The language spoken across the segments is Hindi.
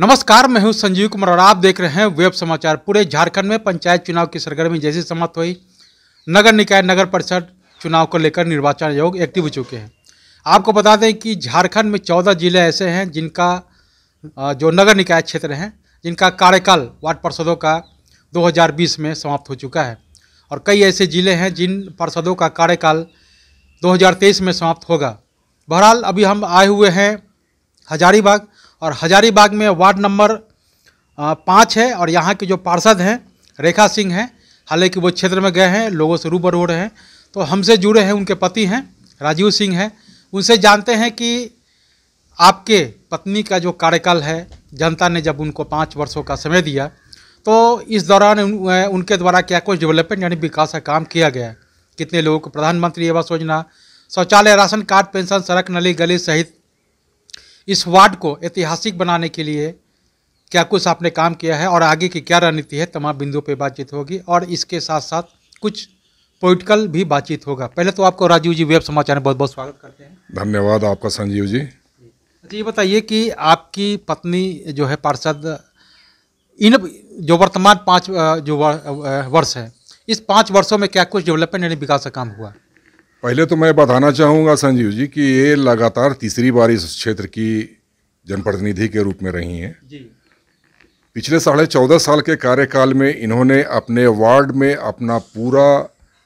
नमस्कार मैं हूं संजीव कुमार और आप देख रहे हैं वेब समाचार पूरे झारखंड में पंचायत चुनाव की सरगर्मी जैसे समाप्त हुई नगर निकाय नगर परिषद चुनाव को लेकर निर्वाचन आयोग एक्टिव हो चुके हैं आपको बता दें कि झारखंड में चौदह जिले ऐसे हैं जिनका जो नगर निकाय क्षेत्र हैं जिनका कार्यकाल वार्ड पार्षदों का दो में समाप्त हो चुका है और कई ऐसे जिले हैं जिन पार्षदों का कार्यकाल दो में समाप्त होगा बहरहाल अभी हम आए हुए हैं हजारीबाग और हजारीबाग में वार्ड नंबर पाँच है और यहाँ के जो पार्षद हैं रेखा सिंह हैं हालांकि वो क्षेत्र में गए हैं लोगों से रूबरू हो रहे हैं तो हमसे जुड़े हैं उनके पति हैं राजीव सिंह हैं उनसे जानते हैं कि आपके पत्नी का जो कार्यकाल है जनता ने जब उनको पाँच वर्षों का समय दिया तो इस दौरान उनके द्वारा क्या कुछ डेवलपमेंट यानी विकास का काम किया गया कितने लोगों को प्रधानमंत्री आवास योजना शौचालय राशन कार्ड पेंशन सड़क नली गली सहित इस वार्ड को ऐतिहासिक बनाने के लिए क्या कुछ आपने काम किया है और आगे की क्या रणनीति है तमाम बिंदुओं पर बातचीत होगी और इसके साथ साथ कुछ पॉलिटिकल भी बातचीत होगा पहले तो आपको राजीव जी वेब समाचार में बहुत बहुत स्वागत करते हैं धन्यवाद आपका संजीव जी अच्छा ये बताइए कि आपकी पत्नी जो है पार्षद इन जो वर्तमान पाँच जो वर्ष है इस पाँच वर्षों में क्या कुछ डेवलपमेंट यानी विकास का काम हुआ है पहले तो मैं बताना चाहूँगा संजीव जी कि ये लगातार तीसरी बार इस क्षेत्र की जनप्रतिनिधि के रूप में रही हैं पिछले साढ़े चौदह साल के कार्यकाल में इन्होंने अपने वार्ड में अपना पूरा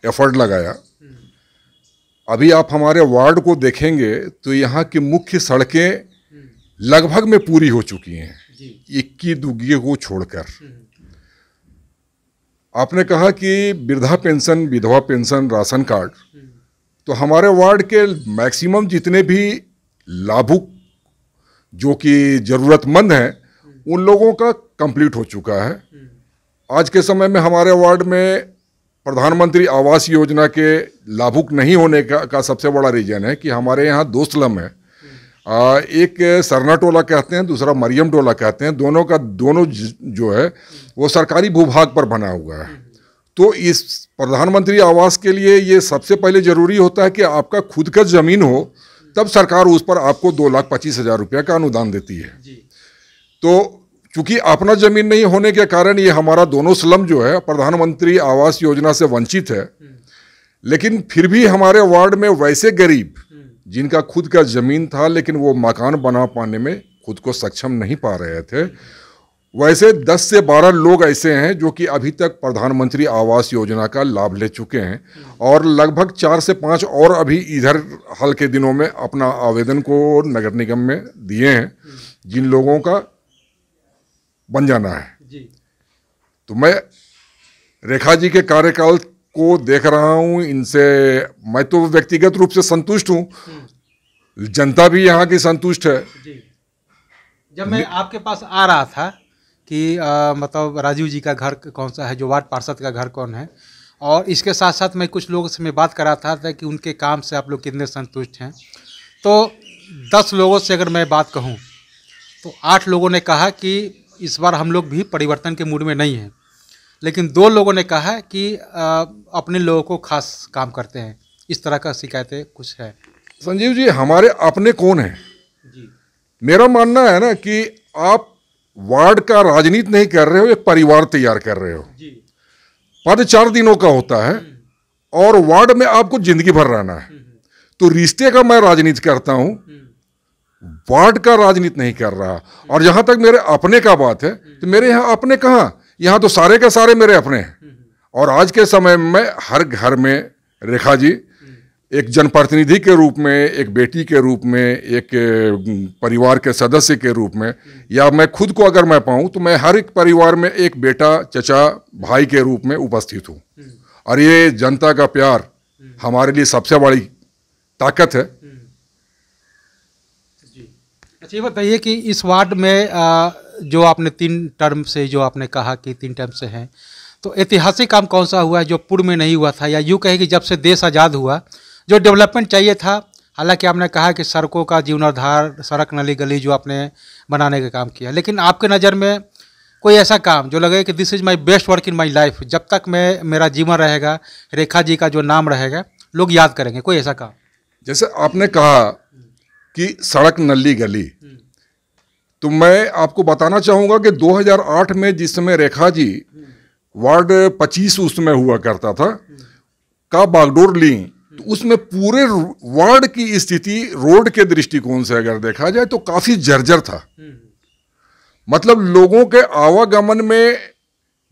एफर्ट लगाया हम्म। अभी आप हमारे वार्ड को देखेंगे तो यहाँ की मुख्य सड़कें हम्म। लगभग में पूरी हो चुकी हैं इक्की दुग्गे को छोड़कर हम्म। आपने कहा कि वृद्धा पेंशन विधवा पेंशन राशन कार्ड तो हमारे वार्ड के मैक्सिमम जितने भी लाभुक जो कि ज़रूरतमंद हैं उन लोगों का कंप्लीट हो चुका है हम्म। आज के समय में हमारे वार्ड में प्रधानमंत्री आवास योजना के लाभुक नहीं होने का, का सबसे बड़ा रीज़न है कि हमारे यहाँ दो स्लम है हम्म। आ, एक सरना टोला कहते हैं दूसरा मरियम टोला कहते हैं दोनों का दोनों जो है हम्म। वो सरकारी भूभाग पर बना हुआ है तो इस प्रधानमंत्री आवास के लिए ये सबसे पहले ज़रूरी होता है कि आपका खुद का ज़मीन हो तब सरकार उस पर आपको दो लाख पच्चीस हज़ार रुपया का अनुदान देती है तो चूंकि अपना ज़मीन नहीं होने के कारण ये हमारा दोनों स्लम जो है प्रधानमंत्री आवास योजना से वंचित है लेकिन फिर भी हमारे वार्ड में वैसे गरीब जिनका खुद का ज़मीन था लेकिन वो मकान बना पाने में खुद को सक्षम नहीं पा रहे थे वैसे 10 से 12 लोग ऐसे हैं जो कि अभी तक प्रधानमंत्री आवास योजना का लाभ ले चुके हैं और लगभग चार से पाँच और अभी इधर हाल के दिनों में अपना आवेदन को नगर निगम में दिए हैं जिन लोगों का बन जाना है जी। तो मैं रेखा जी के कार्यकाल को देख रहा हूँ इनसे मैं तो व्यक्तिगत रूप से संतुष्ट हूँ हम्म। जनता भी यहाँ की संतुष्ट है जब मैं आपके पास आ रहा था कि आ, मतलब राजीव जी का घर कौन सा है जो वार्ड पार्षद का घर कौन है और इसके साथ साथ मैं कुछ लोगों से मैं बात करा था, था कि उनके काम से आप लोग कितने संतुष्ट हैं तो दस लोगों से अगर मैं बात कहूँ तो आठ लोगों ने कहा कि इस बार हम लोग भी परिवर्तन के मूड में नहीं हैं लेकिन दो लोगों ने कहा कि आ, अपने लोगों को खास काम करते हैं इस तरह का शिकायतें कुछ है संजीव जी हमारे अपने कौन हैं जी मेरा मानना है ना कि आप वार्ड का राजनीति नहीं कर रहे हो एक परिवार तैयार कर रहे हो पद चार दिनों का होता है हम्म। और वार्ड में आपको जिंदगी भर रहना है हम्म। तो रिश्ते का मैं राजनीति करता हूं हम्म। वार्ड का राजनीति नहीं कर रहा और जहां तक मेरे अपने का बात है तो मेरे यहां अपने कहा यहां तो सारे के सारे मेरे अपने हैं और आज के समय में हर घर में रेखा जी एक जनप्रतिनिधि के रूप में एक बेटी के रूप में एक परिवार के सदस्य के रूप में या मैं खुद को अगर मैं पाऊँ तो मैं हर एक परिवार में एक बेटा चचा भाई के रूप में उपस्थित हूँ और ये जनता का प्यार हमारे लिए सबसे बड़ी ताकत है अच्छा ये बताइए कि इस वार्ड में जो आपने तीन टर्म से जो आपने कहा कि तीन टर्म से हैं तो ऐतिहासिक काम कौन सा हुआ है जो पूर्व में नहीं हुआ था या यूँ कहे कि जब से देश आज़ाद हुआ जो डेवलपमेंट चाहिए था हालांकि आपने कहा कि सड़कों का जीवनाधार सड़क नली गली जो आपने बनाने का काम किया लेकिन आपके नज़र में कोई ऐसा काम जो लगे कि this is my best work in my life जब तक मैं मेरा जीवन रहेगा रेखा जी का जो नाम रहेगा लोग याद करेंगे कोई ऐसा काम जैसे आपने कहा कि सड़क नली गली तो मैं आपको बताना चाहूँगा कि 2008 में जिस समय रेखा जी वार्ड 25 उसमें हुआ करता था का बागडोर ली तो उसमें पूरे वर्ल्ड की स्थिति रोड के दृष्टिकोण से अगर देखा जाए तो काफ़ी जर्जर था हम्म। मतलब लोगों के आवागमन में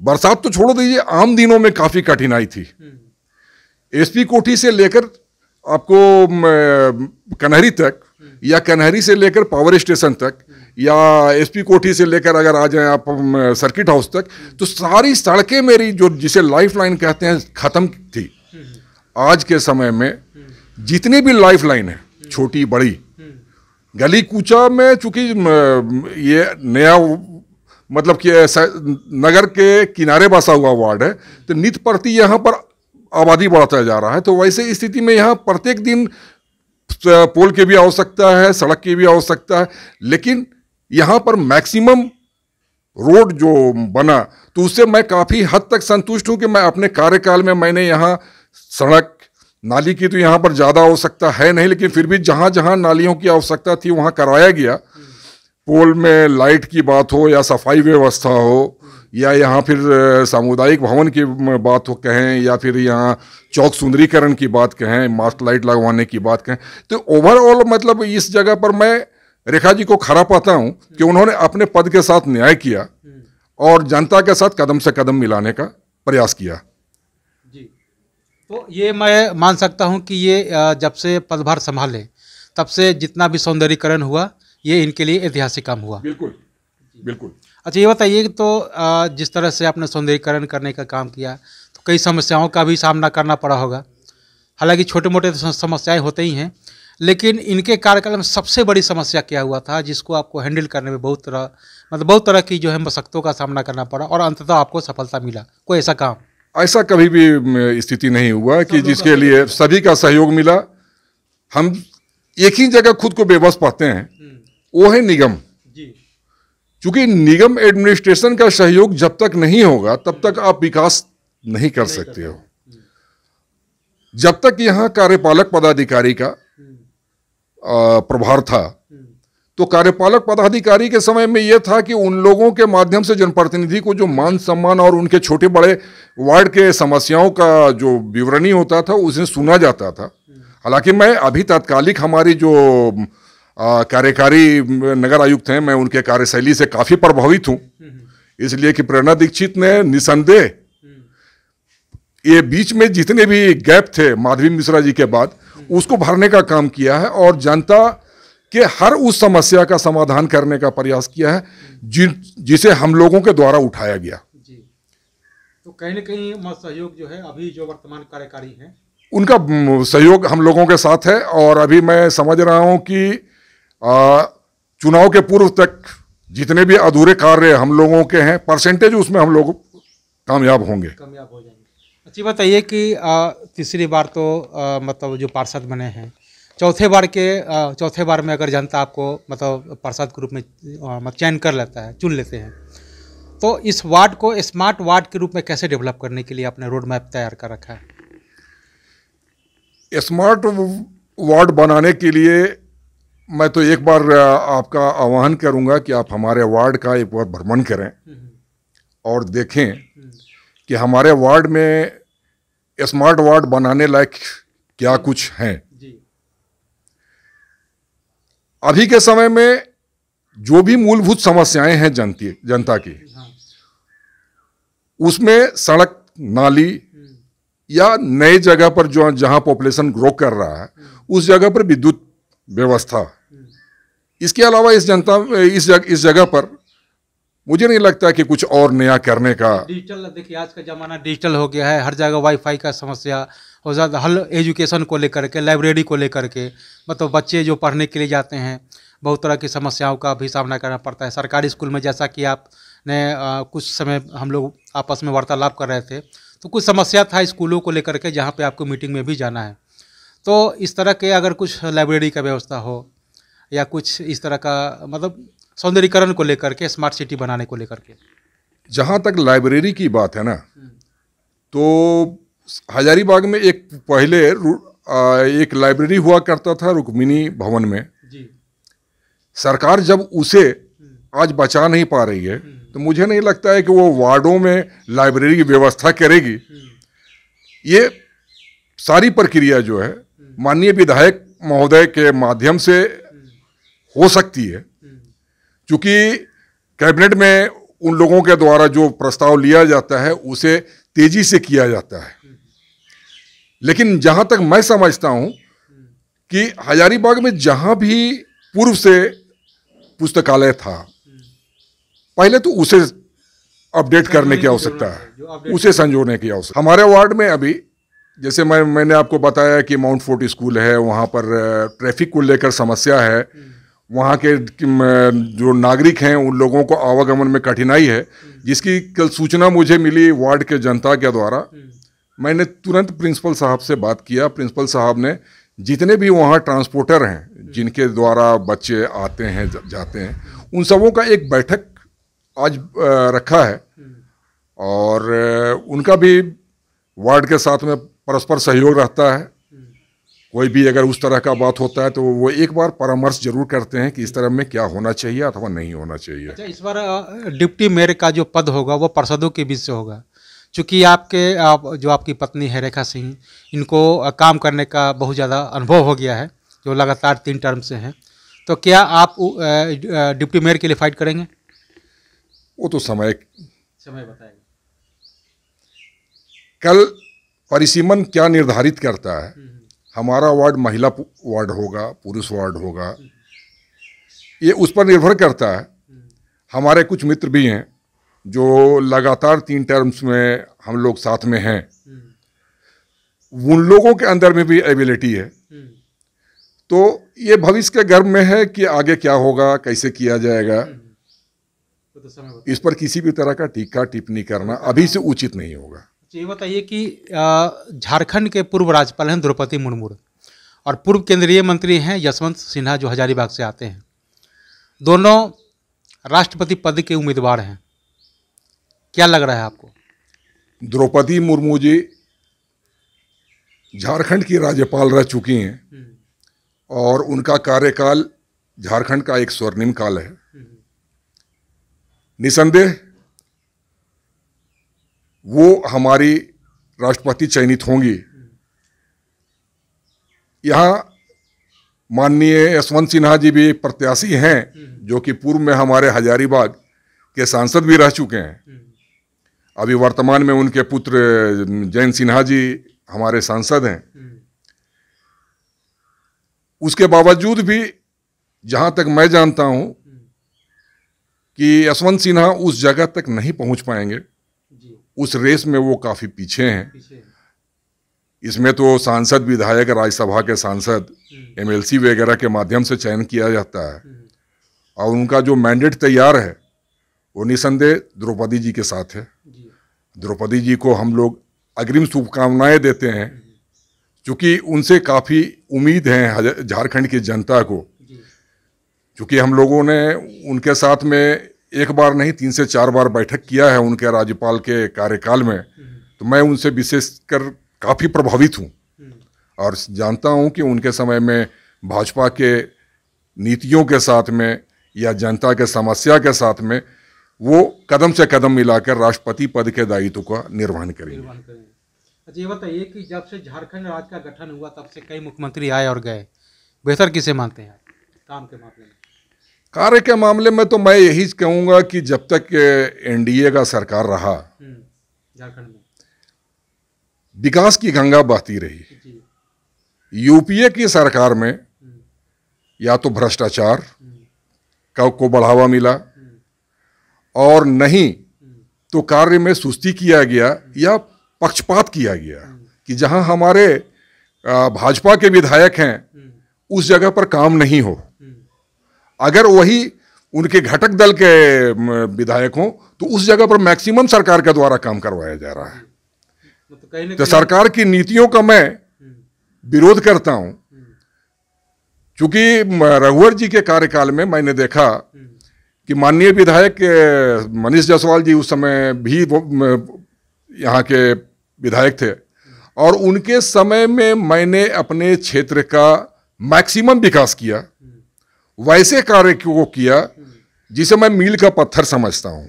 बरसात तो छोड़ दीजिए आम दिनों में काफ़ी कठिनाई थी हम्म। एसपी कोठी से लेकर आपको कन्हरी तक हम्म। या कन्हरी से लेकर पावर स्टेशन तक या एसपी कोठी से लेकर अगर आ जाए आप सर्किट हाउस तक तो सारी सड़कें मेरी जो जिसे लाइफ लाइन कहते हैं ख़त्म थी आज के समय में जितनी भी लाइफ लाइन है छोटी बड़ी गली कूचा में चूंकि ये नया मतलब कि नगर के किनारे बसा हुआ वार्ड है तो नित प्रति यहाँ पर आबादी बढ़ता जा रहा है तो वैसे स्थिति में यहाँ प्रत्येक दिन पोल की भी आवश्यकता है सड़क की भी आवश्यकता है लेकिन यहाँ पर मैक्सिमम रोड जो बना तो उससे मैं काफ़ी हद तक संतुष्ट हूँ कि मैं अपने कार्यकाल में मैंने यहाँ सड़क नाली की तो यहाँ पर ज़्यादा आवश्यकता है नहीं लेकिन फिर भी जहाँ जहाँ नालियों की आवश्यकता थी वहाँ कराया गया पोल में लाइट की बात हो या सफाई व्यवस्था हो या यहाँ फिर सामुदायिक भवन की बात हो कहें या फिर यहाँ चौक सुंदरीकरण की बात कहें मास्ट लाइट लगवाने की बात कहें तो ओवरऑल मतलब इस जगह पर मैं रेखा जी को खरा पाता हूँ कि उन्होंने अपने पद के साथ न्याय किया और जनता के साथ कदम से कदम मिलाने का प्रयास किया तो ये मैं मान सकता हूँ कि ये जब से पदभार संभाले तब से जितना भी सौंदर्यीकरण हुआ ये इनके लिए ऐतिहासिक काम हुआ बिल्कुल बिल्कुल अच्छा ये बताइए तो जिस तरह से आपने सौंदर्यीकरण करने का काम किया तो कई समस्याओं का भी सामना करना पड़ा होगा हालांकि छोटे मोटे तो समस्याएं होते ही हैं लेकिन इनके कार्यकाल में सबसे बड़ी समस्या क्या हुआ था जिसको आपको हैंडल करने में बहुत तरह मतलब बहुत तरह की जो है मशक्तों का सामना करना पड़ा और अंततः आपको सफलता मिला कोई ऐसा काम ऐसा कभी भी स्थिति नहीं हुआ कि जिसके लिए सभी का सहयोग मिला हम एक ही जगह खुद को बेबस पाते हैं हम्म। वो है निगम क्योंकि निगम एडमिनिस्ट्रेशन का सहयोग जब तक नहीं होगा तब हम्म। तक आप विकास नहीं कर सकते हो हम्म। जब तक यहाँ कार्यपालक पदाधिकारी का प्रभार था तो कार्यपालक पदाधिकारी के समय में यह था कि उन लोगों के माध्यम से जनप्रतिनिधि को जो मान सम्मान और उनके छोटे बड़े वार्ड के समस्याओं का जो विवरणी होता था उसे सुना जाता था हालांकि मैं अभी तात्कालिक हमारी जो कार्यकारी नगर आयुक्त हैं मैं उनके कार्यशैली से काफ़ी प्रभावित हूँ इसलिए कि प्रेरणा दीक्षित ने निसंदेह ये बीच में जितने भी गैप थे माधवी मिश्रा जी के बाद उसको भरने का काम किया है और जनता कि हर उस समस्या का समाधान करने का प्रयास किया है जिन जिसे हम लोगों के द्वारा उठाया गया जी तो कहीं ना कहीं सहयोग जो है अभी जो वर्तमान कार्यकारी है उनका सहयोग हम लोगों के साथ है और अभी मैं समझ रहा हूँ कि आ, चुनाव के पूर्व तक जितने भी अधूरे कार्य हम लोगों के हैं परसेंटेज उसमें हम लोग कामयाब होंगे कामयाब हो जाएंगे अच्छी बात ये कि तीसरी बार तो आ, मतलब जो पार्षद बने हैं चौथे बार के चौथे बार में अगर जनता आपको मतलब प्रसाद के रूप में मतलब चयन कर लेता है चुन लेते हैं तो इस वार्ड को स्मार्ट वार्ड के रूप में कैसे डेवलप करने के लिए आपने रोड मैप तैयार कर रखा है स्मार्ट वार्ड बनाने के लिए मैं तो एक बार आपका आह्वान करूंगा कि आप हमारे वार्ड का एक बार भ्रमण करें और देखें कि हमारे वार्ड में स्मार्ट वार्ड बनाने लायक क्या कुछ हैं अभी के समय में जो भी मूलभूत समस्याएं हैं जनती जनता की उसमें सड़क नाली या नए जगह पर जो जहां पॉपुलेशन ग्रो कर रहा है उस जगह पर विद्युत व्यवस्था इसके अलावा इस जनता इस जग, इस जगह पर मुझे नहीं लगता कि कुछ और नया करने का डिजिटल देखिए आज का ज़माना डिजिटल हो गया है हर जगह वाईफाई का समस्या और ज़्यादा हल एजुकेशन को लेकर के लाइब्रेरी को लेकर के मतलब बच्चे जो पढ़ने के लिए जाते हैं बहुत तरह की समस्याओं का भी सामना करना पड़ता है सरकारी स्कूल में जैसा कि आप ने आ, कुछ समय हम लोग आपस में वार्तालाप कर रहे थे तो कुछ समस्या था स्कूलों को लेकर के जहाँ पर आपको मीटिंग में भी जाना है तो इस तरह के अगर कुछ लाइब्रेरी का व्यवस्था हो या कुछ इस तरह का मतलब सौंदर्यकरण को लेकर के स्मार्ट सिटी बनाने को लेकर के जहाँ तक लाइब्रेरी की बात है ना हम्म। तो हजारीबाग में एक पहले एक लाइब्रेरी हुआ करता था रुक्मिनी भवन में जी। सरकार जब उसे हम्म। आज बचा नहीं पा रही है हम्म। तो मुझे नहीं लगता है कि वो वार्डों में लाइब्रेरी की व्यवस्था करेगी ये सारी प्रक्रिया जो है माननीय विधायक महोदय के माध्यम से हो सकती है चूंकि कैबिनेट में उन लोगों के द्वारा जो प्रस्ताव लिया जाता है उसे तेजी से किया जाता है लेकिन जहां तक मैं समझता हूं कि हजारीबाग में जहां भी पूर्व से पुस्तकालय था पहले तो उसे अपडेट करने की आवश्यकता है उसे संजोने की आवश्यकता हमारे वार्ड में अभी जैसे मैं मैंने आपको बताया कि माउंट फोर्ट स्कूल है वहां पर ट्रैफिक को लेकर समस्या है हम्म। वहाँ के जो नागरिक हैं उन लोगों को आवागमन में कठिनाई है जिसकी कल सूचना मुझे मिली वार्ड के जनता के द्वारा मैंने तुरंत प्रिंसिपल साहब से बात किया प्रिंसिपल साहब ने जितने भी वहाँ ट्रांसपोर्टर हैं जिनके द्वारा बच्चे आते हैं जाते हैं उन सबों का एक बैठक आज रखा है और उनका भी वार्ड के साथ में परस्पर सहयोग रहता है कोई भी अगर उस तरह का बात होता है तो वो एक बार परामर्श जरूर करते हैं कि इस तरह में क्या होना चाहिए अथवा नहीं होना चाहिए अच्छा इस बार डिप्टी मेयर का जो पद होगा वो पार्षदों के बीच से होगा चूँकि आपके आप जो आपकी पत्नी है रेखा सिंह इनको काम करने का बहुत ज़्यादा अनुभव हो गया है जो लगातार तीन टर्म से हैं तो क्या आप डिप्टी मेयर के लिए फाइट करेंगे वो तो समय समय बताएगा कल परिसीमन क्या निर्धारित करता है हम्म। हमारा वार्ड महिला वार्ड होगा पुरुष वार्ड होगा ये उस पर निर्भर करता है हमारे कुछ मित्र भी हैं जो लगातार तीन टर्म्स में हम लोग साथ में हैं उन लोगों के अंदर में भी एबिलिटी है तो ये भविष्य के गर्भ में है कि आगे क्या होगा कैसे किया जाएगा हम्म। तो इस पर किसी भी तरह का टीका टिप्पणी करना अभी से उचित नहीं होगा जी बताइए कि झारखंड के पूर्व राज्यपाल हैं द्रौपदी मुर्मू और पूर्व केंद्रीय मंत्री हैं यशवंत सिन्हा जो हजारीबाग से आते हैं दोनों राष्ट्रपति पद के उम्मीदवार हैं क्या लग रहा है आपको द्रौपदी मुर्मू जी झारखंड की राज्यपाल रह चुकी हैं और उनका कार्यकाल झारखंड का एक स्वर्णिम काल है हम्म। निसंदेह वो हमारी राष्ट्रपति चयनित होंगी यहाँ माननीय यशवंत सिन्हा जी भी एक प्रत्याशी हैं जो कि पूर्व में हमारे हजारीबाग के सांसद भी रह चुके हैं अभी वर्तमान में उनके पुत्र जयंत सिन्हा जी हमारे सांसद हैं उसके बावजूद भी जहाँ तक मैं जानता हूँ कि यशवंत सिन्हा उस जगह तक नहीं पहुँच पाएंगे उस रेस में वो काफ़ी पीछे हैं इसमें तो सांसद विधायक राज्यसभा के सांसद हम्म। एमएलसी वगैरह के माध्यम से चयन किया जाता है हम्म। और उनका जो मैंडेट तैयार है वो निसंदेह द्रौपदी जी के साथ है द्रौपदी जी को हम लोग अग्रिम शुभकामनाएं देते हैं क्योंकि उनसे काफ़ी उम्मीद है झारखंड की जनता को क्योंकि हम लोगों ने उनके साथ में एक बार नहीं तीन से चार बार बैठक किया है उनके राज्यपाल के कार्यकाल में तो मैं उनसे विशेषकर काफ़ी प्रभावित हूँ और जानता हूँ कि उनके समय में भाजपा के नीतियों के साथ में या जनता के समस्या के साथ में वो कदम से कदम मिलाकर राष्ट्रपति पद के दायित्व का निर्वहन करेंगे अच्छा ये बताइए कि जब से झारखंड राज्य का गठन हुआ तब से कई मुख्यमंत्री आए और गए बेहतर किसे मानते हैं काम के मामले में कार्य के मामले में तो मैं यही कहूंगा कि जब तक एनडीए का सरकार रहा हम्म, विकास की गंगा बहती रही यूपीए की सरकार में हम्म। या तो भ्रष्टाचार हम्म। का को बढ़ावा मिला और नहीं तो कार्य में सुस्ती किया गया या पक्षपात किया गया कि जहां हमारे भाजपा के विधायक हैं उस जगह पर काम नहीं हो अगर वही उनके घटक दल के विधायक हों तो उस जगह पर मैक्सिमम सरकार के द्वारा काम करवाया जा रहा है मतलब तो, सरकार की नीतियों का मैं विरोध करता हूं क्योंकि रघुवर जी के कार्यकाल में मैंने देखा कि माननीय विधायक मनीष जसवाल जी उस समय भी यहाँ के विधायक थे और उनके समय में मैंने अपने क्षेत्र का मैक्सिमम विकास किया वैसे कार्य को किया जिसे मैं मील का पत्थर समझता हूँ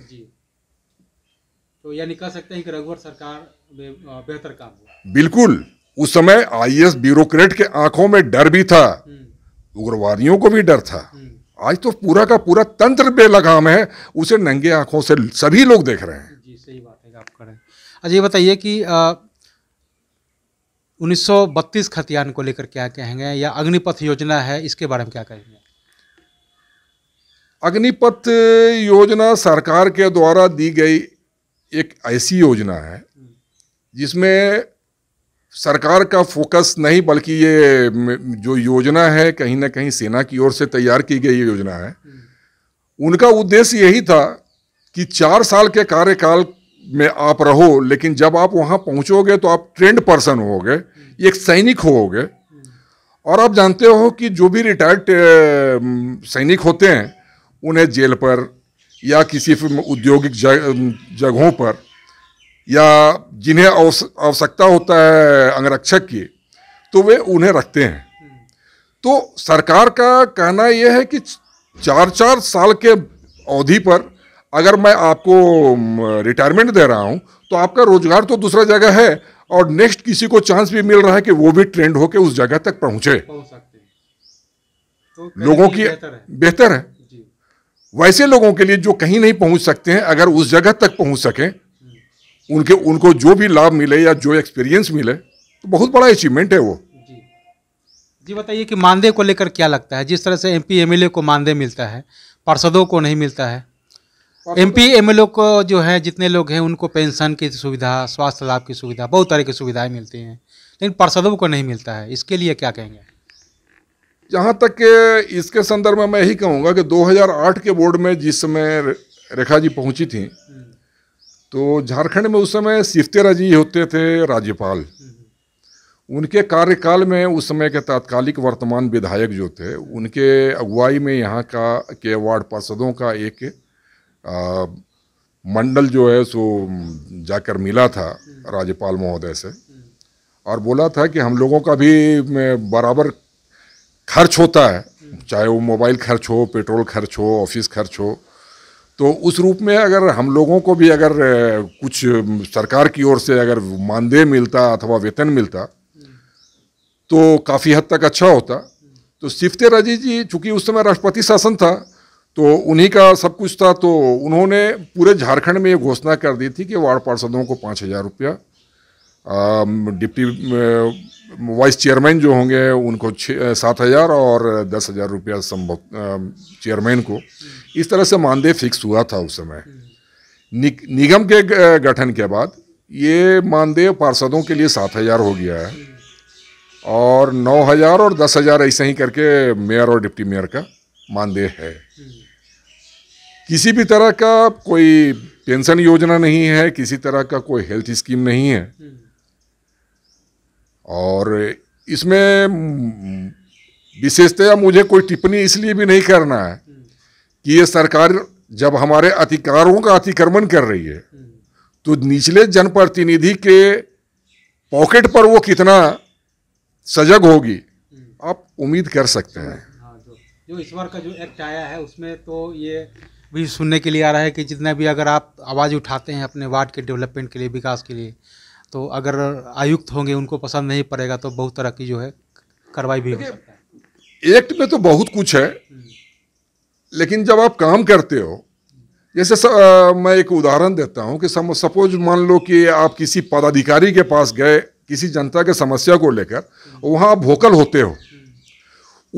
तो यानी कह सकते हैं कि रघुवर सरकार बेहतर काम हुआ बिल्कुल उस समय आईएएस ब्यूरोक्रेट के आंखों में डर भी था हम्म। उग्रवादियों को भी डर था हम्म। आज तो पूरा का पूरा तंत्र बेलगाम है उसे नंगे आंखों से सभी लोग देख रहे हैं जी सही बात है आप करें अच्छा ये बताइए कि सौ बत्तीस खतियान को लेकर क्या कहेंगे या अग्निपथ योजना है इसके बारे में क्या कहेंगे अग्निपथ योजना सरकार के द्वारा दी गई एक ऐसी योजना है जिसमें सरकार का फोकस नहीं बल्कि ये जो योजना है कहीं ना कहीं सेना की ओर से तैयार की गई योजना है उनका उद्देश्य यही था कि चार साल के कार्यकाल में आप रहो लेकिन जब आप वहाँ पहुँचोगे तो आप ट्रेंड पर्सन होगे एक सैनिक होोगे और आप जानते हो कि जो भी रिटायर्ड सैनिक होते हैं उन्हें जेल पर या किसी औद्योगिक जगहों पर या जिन्हें आवश्यकता होता है अंगरक्षक की तो वे उन्हें रखते हैं तो सरकार का कहना यह है कि चार चार साल के अवधि पर अगर मैं आपको रिटायरमेंट दे रहा हूं तो आपका रोजगार तो दूसरा जगह है और नेक्स्ट किसी को चांस भी मिल रहा है कि वो भी ट्रेंड होकर उस जगह तक पहुंचे तो लोगों की बेहतर है, बेहतर है। वैसे लोगों के लिए जो कहीं नहीं पहुंच सकते हैं अगर उस जगह तक पहुंच सकें उनके उनको जो भी लाभ मिले या जो एक्सपीरियंस मिले तो बहुत बड़ा अचीवमेंट है वो जी, जी बताइए कि मानदेय को लेकर क्या लगता है जिस तरह से एम पी को मानदेय मिलता है पार्षदों को नहीं मिलता है एम पी एम को जो है जितने लोग हैं उनको पेंशन की सुविधा स्वास्थ्य लाभ की सुविधा बहुत तरह की सुविधाएं मिलती हैं लेकिन पार्षदों को नहीं मिलता है इसके लिए क्या कहेंगे जहाँ तक के इसके संदर्भ में मैं यही कहूँगा कि 2008 के बोर्ड में जिस समय रेखा जी पहुँची थी तो झारखंड में उस समय सिफ्तेरा जी होते थे राज्यपाल उनके कार्यकाल में उस समय के तात्कालिक वर्तमान विधायक जो थे उनके अगुवाई में यहाँ का के वार्ड पार्षदों का एक आ, मंडल जो है सो जाकर मिला था राज्यपाल महोदय से और बोला था कि हम लोगों का भी बराबर खर्च होता है चाहे वो मोबाइल खर्च हो पेट्रोल खर्च हो ऑफिस खर्च हो तो उस रूप में अगर हम लोगों को भी अगर कुछ सरकार की ओर से अगर मानदेय मिलता अथवा वेतन मिलता तो काफ़ी हद तक अच्छा होता तो सिफते राजी जी चूँकि उस समय राष्ट्रपति शासन था तो उन्हीं का सब कुछ था तो उन्होंने पूरे झारखंड में ये घोषणा कर दी थी कि वार्ड पार्षदों को पाँच हज़ार रुपया डिप्टी वाइस चेयरमैन जो होंगे उनको सात हज़ार और दस हज़ार रुपया संभव चेयरमैन को इस तरह से मानदेय फिक्स हुआ था उस समय नि, निगम के गठन के बाद ये मानदेय पार्षदों के लिए सात हज़ार हो गया है और नौ हज़ार और दस हज़ार ऐसे ही करके मेयर और डिप्टी मेयर का मानदेय है किसी भी तरह का कोई पेंशन योजना नहीं है किसी तरह का कोई हेल्थ स्कीम नहीं है और इसमें विशेषतया मुझे कोई टिप्पणी इसलिए भी नहीं करना है कि ये सरकार जब हमारे अधिकारों का अतिक्रमण कर रही है तो निचले जनप्रतिनिधि के पॉकेट पर वो कितना सजग होगी आप उम्मीद कर सकते हैं हाँ, जो इस बार का जो एक्ट आया है उसमें तो ये भी सुनने के लिए आ रहा है कि जितना भी अगर आप आवाज़ उठाते हैं अपने वार्ड के डेवलपमेंट के लिए विकास के लिए तो अगर आयुक्त होंगे उनको पसंद नहीं पड़ेगा तो बहुत तरह की जो है कार्रवाई भी हो सकता है एक्ट में तो बहुत कुछ है लेकिन जब आप काम करते हो जैसे स, आ, मैं एक उदाहरण देता हूँ कि सपोज मान लो कि आप किसी पदाधिकारी के पास गए किसी जनता के समस्या को लेकर वहाँ आप भोकल होते हो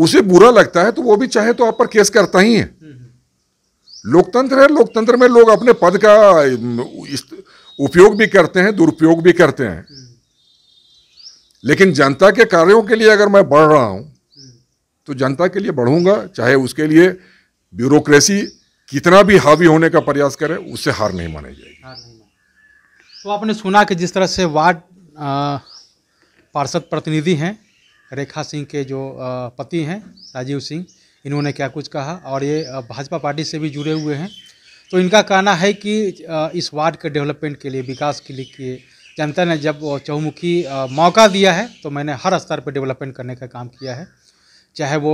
उसे बुरा लगता है तो वो भी चाहे तो आप पर केस करता ही है हम्म, हम्म। लोकतंत्र है लोकतंत्र में लोग अपने पद का उपयोग भी करते हैं दुरुपयोग भी करते हैं लेकिन जनता के कार्यों के लिए अगर मैं बढ़ रहा हूं तो जनता के लिए बढ़ूंगा चाहे उसके लिए ब्यूरोक्रेसी कितना भी हावी होने का प्रयास करे उससे हार नहीं मानी जाएगी तो आपने सुना कि जिस तरह से वार्ड पार्षद प्रतिनिधि हैं रेखा सिंह के जो पति हैं राजीव सिंह इन्होंने क्या कुछ कहा और ये भाजपा पार्टी से भी जुड़े हुए हैं तो इनका कहना है कि इस वार्ड के डेवलपमेंट के लिए विकास के लिए जनता ने जब चौमुखी मौका दिया है तो मैंने हर स्तर पर डेवलपमेंट करने का काम किया है चाहे वो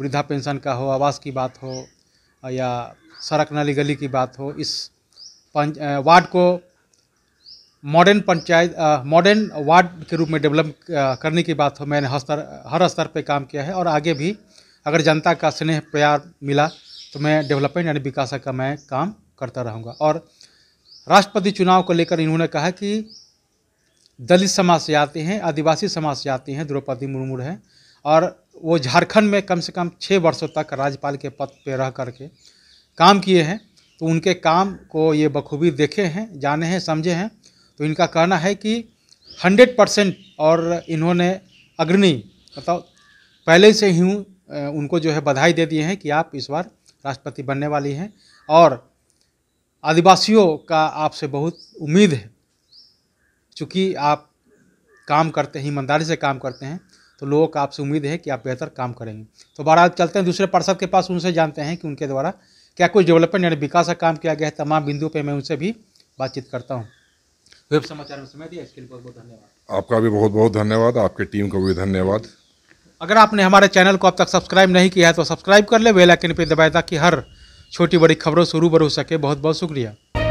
वृद्धा पेंशन का हो आवास की बात हो या सड़क नली गली की बात हो इस वार्ड को मॉडर्न पंचायत मॉडर्न वार्ड के रूप में डेवलप करने की बात हो मैंने हर स्तर हर स्तर पर काम किया है और आगे भी अगर जनता का स्नेह प्यार मिला तो मैं डेवलपमेंट एंड विकास का मैं काम करता रहूँगा और राष्ट्रपति चुनाव को लेकर इन्होंने कहा कि दलित समाज से आते हैं आदिवासी समाज से आते हैं द्रौपदी मुर्मू हैं और वो झारखंड में कम से कम छः वर्षों तक राज्यपाल के पद पर रह करके काम किए हैं तो उनके काम को ये बखूबी देखे हैं जाने हैं समझे हैं तो इनका कहना है कि हंड्रेड परसेंट और इन्होंने अग्रणी मतलब पहले से ही उनको जो है बधाई दे दिए हैं कि आप इस बार राष्ट्रपति बनने वाली हैं और आदिवासियों का आपसे बहुत उम्मीद है चूँकि आप काम करते हैं ईमानदारी से काम करते हैं तो लोगों का आपसे उम्मीद है कि आप बेहतर काम करेंगे तो बारह चलते हैं दूसरे पार्षद के पास उनसे जानते हैं कि उनके द्वारा क्या कुछ डेवलपमेंट यानी विकास का काम किया गया है तमाम बिंदुओं पर मैं उनसे भी बातचीत करता हूँ वेब समाचार में समय दिया इसके लिए बहुत बहुत धन्यवाद आपका भी बहुत बहुत धन्यवाद आपके टीम का भी धन्यवाद अगर आपने हमारे चैनल को अब तक सब्सक्राइब नहीं किया है तो सब्सक्राइब कर ले बेल आइकन दबाए ताकि हर छोटी बड़ी खबरों से रूबर हो सके बहुत बहुत शुक्रिया